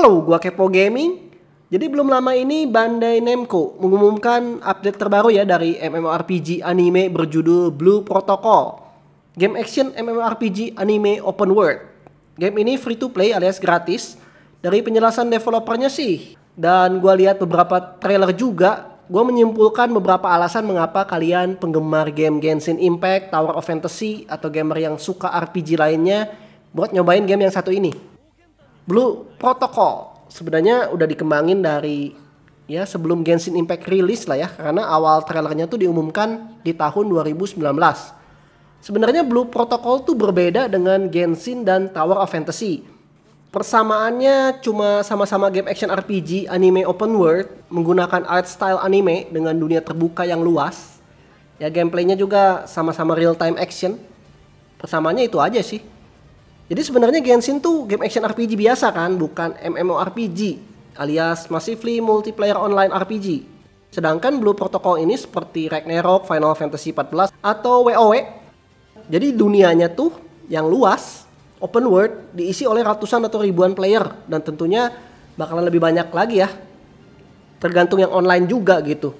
Halo, gua Kepo Gaming. Jadi belum lama ini Bandai Namco mengumumkan update terbaru ya dari MMORPG anime berjudul Blue Protocol. Game action MMORPG anime open world. Game ini free to play alias gratis. Dari penjelasan developernya sih dan gua lihat beberapa trailer juga, gua menyimpulkan beberapa alasan mengapa kalian penggemar game Genshin Impact, Tower of Fantasy atau gamer yang suka RPG lainnya buat nyobain game yang satu ini. Blue Protocol sebenarnya udah dikembangin dari ya sebelum Genshin Impact rilis lah ya karena awal trailernya tuh diumumkan di tahun 2019. Sebenarnya Blue Protocol tuh berbeda dengan Genshin dan Tower of Fantasy. Persamaannya cuma sama-sama game action RPG anime open world menggunakan art style anime dengan dunia terbuka yang luas. Ya gameplaynya juga sama-sama real time action. Persamaannya itu aja sih. Jadi sebenarnya Genshin tuh game action RPG biasa kan, bukan MMORPG alias massively multiplayer online RPG. Sedangkan Blue Protocol ini seperti Ragnarok, Final Fantasy 14 atau WoW. Jadi dunianya tuh yang luas, open world diisi oleh ratusan atau ribuan player dan tentunya bakalan lebih banyak lagi ya. Tergantung yang online juga gitu.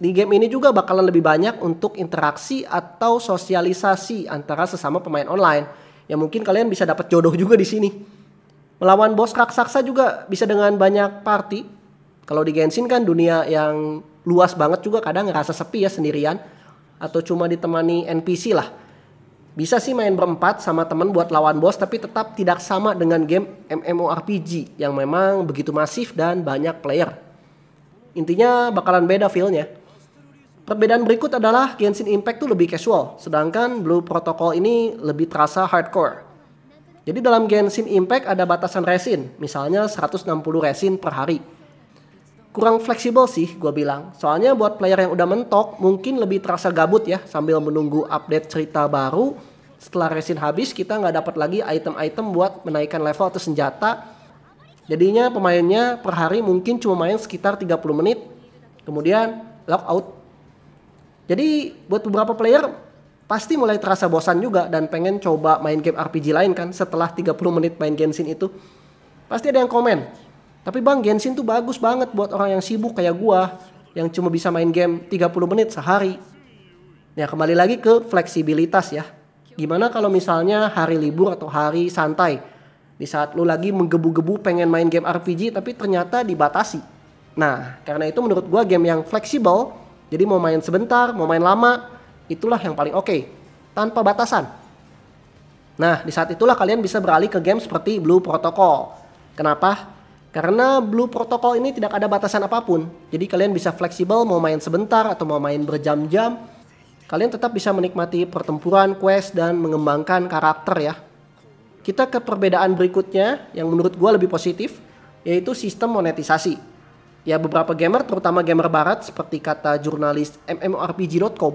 Di game ini juga bakalan lebih banyak untuk interaksi atau sosialisasi antara sesama pemain online ya mungkin kalian bisa dapat jodoh juga di sini. Melawan bos raksasa juga bisa dengan banyak party. Kalau di Genshin kan dunia yang luas banget juga kadang ngerasa sepi ya sendirian atau cuma ditemani NPC lah. Bisa sih main berempat sama temen buat lawan bos tapi tetap tidak sama dengan game MMORPG yang memang begitu masif dan banyak player. Intinya bakalan beda feelnya. nya Perbedaan berikut adalah Genshin Impact tuh lebih casual, sedangkan Blue Protocol ini lebih terasa hardcore. Jadi dalam Genshin Impact ada batasan resin, misalnya 160 resin per hari. Kurang fleksibel sih gue bilang, soalnya buat player yang udah mentok mungkin lebih terasa gabut ya sambil menunggu update cerita baru. Setelah resin habis kita nggak dapat lagi item-item buat menaikkan level atau senjata. Jadinya pemainnya per hari mungkin cuma main sekitar 30 menit, kemudian lock out jadi buat beberapa player pasti mulai terasa bosan juga dan pengen coba main game RPG lain kan setelah 30 menit main Genshin itu. Pasti ada yang komen. Tapi Bang Genshin tuh bagus banget buat orang yang sibuk kayak gua yang cuma bisa main game 30 menit sehari. Ya kembali lagi ke fleksibilitas ya. Gimana kalau misalnya hari libur atau hari santai di saat lu lagi menggebu-gebu pengen main game RPG tapi ternyata dibatasi. Nah, karena itu menurut gua game yang fleksibel jadi mau main sebentar, mau main lama, itulah yang paling oke. Okay, tanpa batasan. Nah, di saat itulah kalian bisa beralih ke game seperti Blue Protocol. Kenapa? Karena Blue Protocol ini tidak ada batasan apapun. Jadi kalian bisa fleksibel mau main sebentar atau mau main berjam-jam. Kalian tetap bisa menikmati pertempuran, quest, dan mengembangkan karakter ya. Kita ke perbedaan berikutnya yang menurut gue lebih positif, yaitu sistem monetisasi ya beberapa gamer terutama gamer barat seperti kata jurnalis mmorpg.com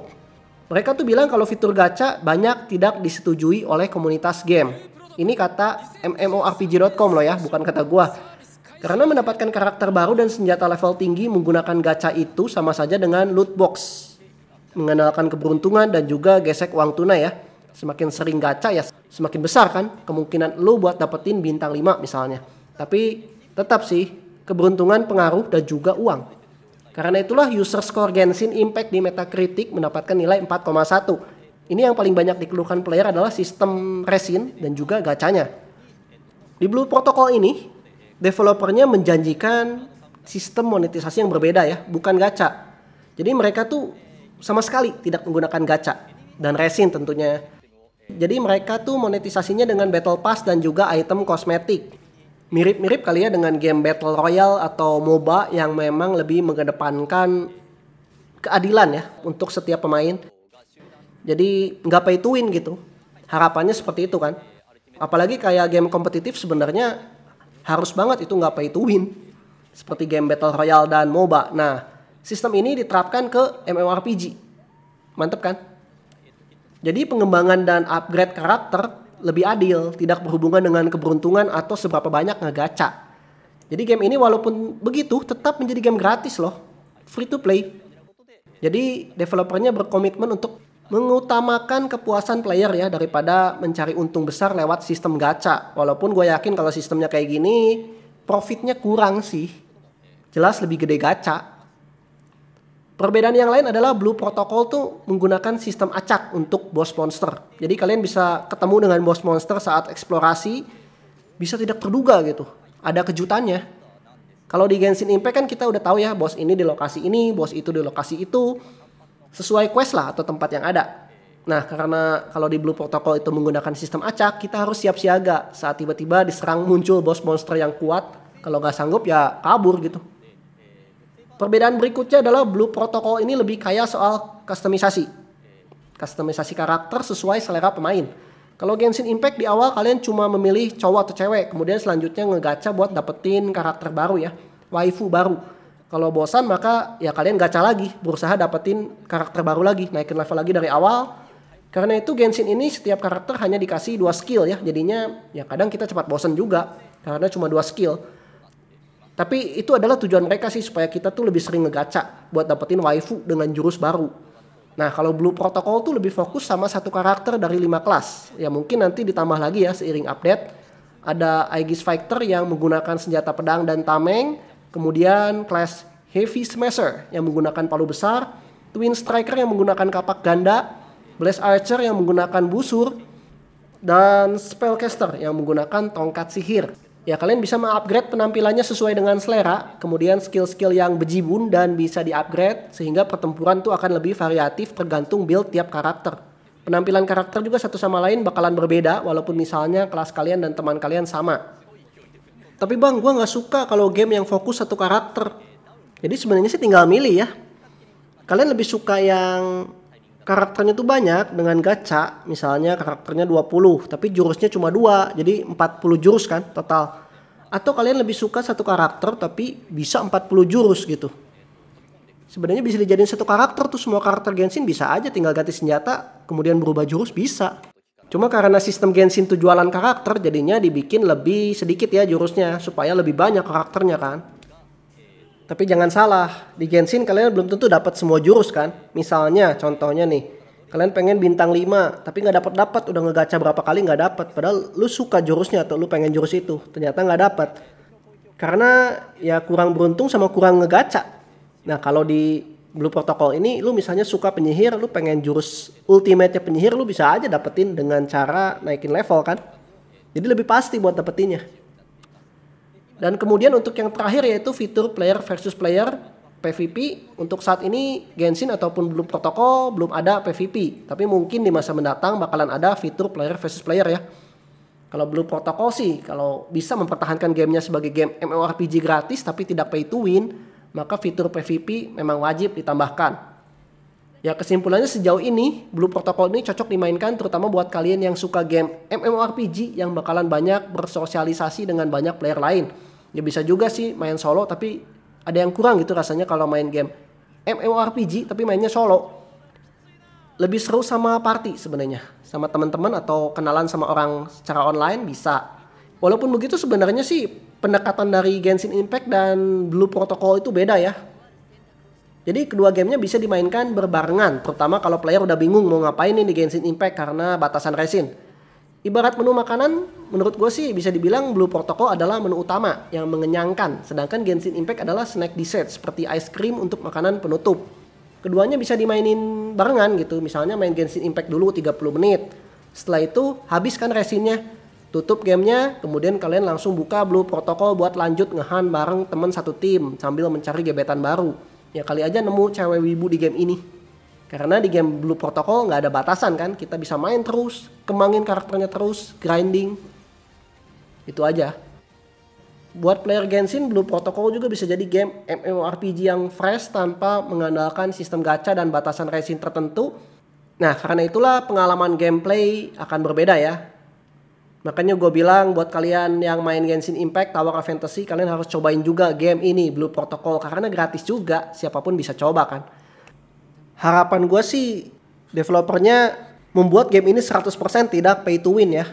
mereka tuh bilang kalau fitur gacha banyak tidak disetujui oleh komunitas game ini kata mmorpg.com loh ya bukan kata gua karena mendapatkan karakter baru dan senjata level tinggi menggunakan gacha itu sama saja dengan loot box mengenalkan keberuntungan dan juga gesek uang tunai ya semakin sering gacha ya semakin besar kan kemungkinan lu buat dapetin bintang 5 misalnya tapi tetap sih keberuntungan, pengaruh, dan juga uang. Karena itulah user score Genshin Impact di Metacritic mendapatkan nilai 4,1. Ini yang paling banyak dikeluhkan player adalah sistem resin dan juga gacanya. Di Blue Protocol ini, developernya menjanjikan sistem monetisasi yang berbeda ya, bukan gacha. Jadi mereka tuh sama sekali tidak menggunakan gacha dan resin tentunya. Jadi mereka tuh monetisasinya dengan battle pass dan juga item kosmetik mirip-mirip kali ya dengan game Battle Royale atau MOBA yang memang lebih mengedepankan keadilan ya untuk setiap pemain. Jadi nggak pay to win gitu. Harapannya seperti itu kan. Apalagi kayak game kompetitif sebenarnya harus banget itu nggak pay to win. Seperti game Battle Royale dan MOBA. Nah, sistem ini diterapkan ke MMORPG. Mantep kan? Jadi pengembangan dan upgrade karakter lebih adil, tidak berhubungan dengan keberuntungan atau seberapa banyak ngegaca. Jadi game ini walaupun begitu tetap menjadi game gratis loh, free to play. Jadi developernya berkomitmen untuk mengutamakan kepuasan player ya daripada mencari untung besar lewat sistem gacha. Walaupun gue yakin kalau sistemnya kayak gini profitnya kurang sih. Jelas lebih gede gacha Perbedaan yang lain adalah Blue Protocol tuh menggunakan sistem acak untuk boss monster. Jadi kalian bisa ketemu dengan boss monster saat eksplorasi bisa tidak terduga gitu. Ada kejutannya. Kalau di Genshin Impact kan kita udah tahu ya boss ini di lokasi ini, boss itu di lokasi itu sesuai quest lah atau tempat yang ada. Nah, karena kalau di Blue Protocol itu menggunakan sistem acak, kita harus siap siaga saat tiba-tiba diserang muncul boss monster yang kuat. Kalau gak sanggup ya kabur gitu. Perbedaan berikutnya adalah Blue Protocol ini lebih kaya soal customisasi. Customisasi karakter sesuai selera pemain. Kalau Genshin Impact di awal kalian cuma memilih cowok atau cewek, kemudian selanjutnya ngegacha buat dapetin karakter baru ya, waifu baru. Kalau bosan maka ya kalian gacha lagi, berusaha dapetin karakter baru lagi, naikin level lagi dari awal. Karena itu Genshin ini setiap karakter hanya dikasih dua skill ya, jadinya ya kadang kita cepat bosan juga karena cuma dua skill. Tapi itu adalah tujuan mereka sih supaya kita tuh lebih sering ngegaca buat dapetin waifu dengan jurus baru. Nah kalau Blue Protocol tuh lebih fokus sama satu karakter dari lima kelas. Ya mungkin nanti ditambah lagi ya seiring update. Ada Aegis Fighter yang menggunakan senjata pedang dan tameng. Kemudian kelas Heavy Smasher yang menggunakan palu besar. Twin Striker yang menggunakan kapak ganda. Blast Archer yang menggunakan busur. Dan Spellcaster yang menggunakan tongkat sihir ya kalian bisa mengupgrade penampilannya sesuai dengan selera, kemudian skill-skill yang bejibun dan bisa diupgrade sehingga pertempuran tuh akan lebih variatif tergantung build tiap karakter. Penampilan karakter juga satu sama lain bakalan berbeda walaupun misalnya kelas kalian dan teman kalian sama. Tapi bang, gue nggak suka kalau game yang fokus satu karakter. Jadi sebenarnya sih tinggal milih ya. Kalian lebih suka yang karakternya tuh banyak dengan gacha misalnya karakternya 20 tapi jurusnya cuma dua jadi 40 jurus kan total atau kalian lebih suka satu karakter tapi bisa 40 jurus gitu sebenarnya bisa dijadiin satu karakter tuh semua karakter Genshin bisa aja tinggal ganti senjata kemudian berubah jurus bisa cuma karena sistem Genshin tuh jualan karakter jadinya dibikin lebih sedikit ya jurusnya supaya lebih banyak karakternya kan tapi jangan salah, di Genshin kalian belum tentu dapat semua jurus kan? Misalnya, contohnya nih, kalian pengen bintang 5 tapi nggak dapat dapat udah ngegaca berapa kali nggak dapat padahal lu suka jurusnya atau lu pengen jurus itu ternyata nggak dapat karena ya kurang beruntung sama kurang ngegaca nah kalau di blue protocol ini lu misalnya suka penyihir lu pengen jurus ultimate penyihir lu bisa aja dapetin dengan cara naikin level kan jadi lebih pasti buat dapetinnya dan kemudian untuk yang terakhir yaitu fitur player versus player PVP. Untuk saat ini Genshin ataupun belum protokol belum ada PVP, tapi mungkin di masa mendatang bakalan ada fitur player versus player ya. Kalau belum protokol sih, kalau bisa mempertahankan gamenya sebagai game MMORPG gratis tapi tidak pay to win, maka fitur PVP memang wajib ditambahkan. Ya kesimpulannya sejauh ini belum protokol ini cocok dimainkan terutama buat kalian yang suka game MMORPG yang bakalan banyak bersosialisasi dengan banyak player lain ya bisa juga sih main solo tapi ada yang kurang gitu rasanya kalau main game MMORPG tapi mainnya solo lebih seru sama party sebenarnya sama teman-teman atau kenalan sama orang secara online bisa walaupun begitu sebenarnya sih pendekatan dari Genshin Impact dan Blue Protocol itu beda ya jadi kedua gamenya bisa dimainkan berbarengan terutama kalau player udah bingung mau ngapain ini di Genshin Impact karena batasan resin Ibarat menu makanan, menurut gue sih bisa dibilang Blue Protocol adalah menu utama yang mengenyangkan, sedangkan Genshin Impact adalah snack dessert seperti ice cream untuk makanan penutup. Keduanya bisa dimainin barengan gitu, misalnya main Genshin Impact dulu 30 menit. Setelah itu habiskan resinnya, tutup gamenya, kemudian kalian langsung buka Blue Protocol buat lanjut ngehan bareng temen satu tim sambil mencari gebetan baru. Ya kali aja nemu cewek wibu di game ini. Karena di game Blue Protocol nggak ada batasan kan, kita bisa main terus, kemangin karakternya terus, grinding. Itu aja. Buat player Genshin, Blue Protocol juga bisa jadi game MMORPG yang fresh tanpa mengandalkan sistem gacha dan batasan racing tertentu. Nah, karena itulah pengalaman gameplay akan berbeda ya. Makanya gue bilang buat kalian yang main Genshin Impact, Tower of Fantasy, kalian harus cobain juga game ini, Blue Protocol. Karena gratis juga, siapapun bisa coba kan harapan gue sih developernya membuat game ini 100% tidak pay to win ya.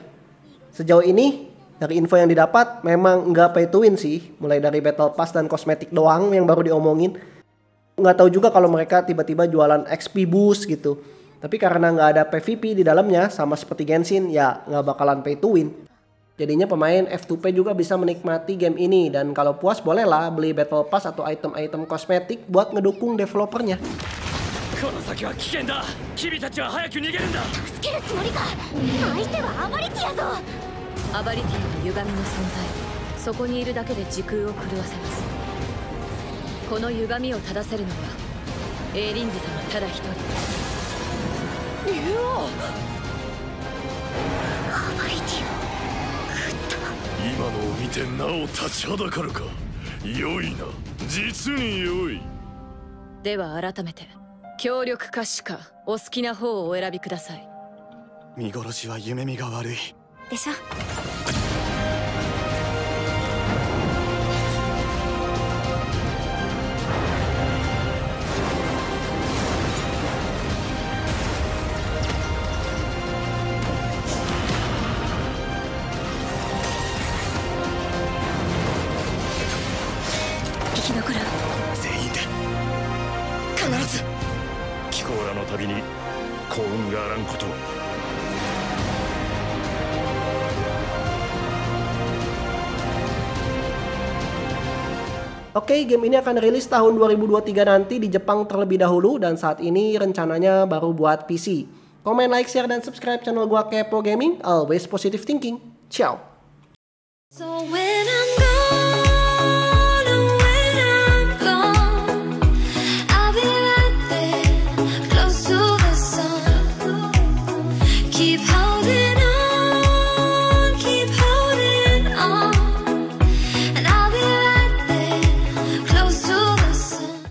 Sejauh ini dari info yang didapat memang nggak pay to win sih. Mulai dari battle pass dan kosmetik doang yang baru diomongin. Nggak tahu juga kalau mereka tiba-tiba jualan XP boost gitu. Tapi karena nggak ada PvP di dalamnya sama seperti Genshin ya nggak bakalan pay to win. Jadinya pemain F2P juga bisa menikmati game ini dan kalau puas bolehlah beli battle pass atau item-item kosmetik buat ngedukung developernya. この先は危険だ君たちは早く逃げるんだ助けるつもりか相手はアバリティアぞアバリティアの歪みの存在そこにいるだけで時空を狂わせますこの歪みを正せるのはエーリンズ様ただ一人竜王アバリティア今のを見てなお立ちはだかるか良いな実に良いでは改めて協力かしかお好きな方をお選びください見殺しは夢見が悪いでしょ生き残ろう全員で必ず貴公らの旅に幸運があらんこと Oke, okay, game ini akan rilis tahun 2023 nanti di Jepang terlebih dahulu dan saat ini rencananya baru buat PC. Komen, like, share, dan subscribe channel gua Kepo Gaming. Always positive thinking. Ciao! So